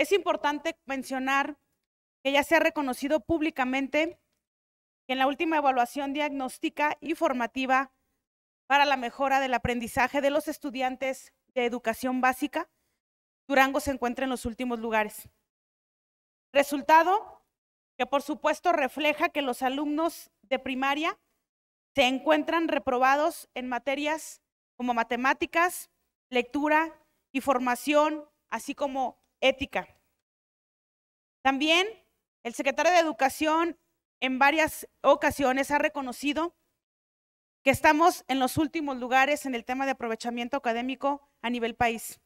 Es importante mencionar que ya se ha reconocido públicamente que en la última evaluación diagnóstica y formativa para la mejora del aprendizaje de los estudiantes de educación básica, Durango se encuentra en los últimos lugares. Resultado que por supuesto refleja que los alumnos de primaria se encuentran reprobados en materias como matemáticas, lectura y formación, así como ética. También el secretario de Educación en varias ocasiones ha reconocido que estamos en los últimos lugares en el tema de aprovechamiento académico a nivel país.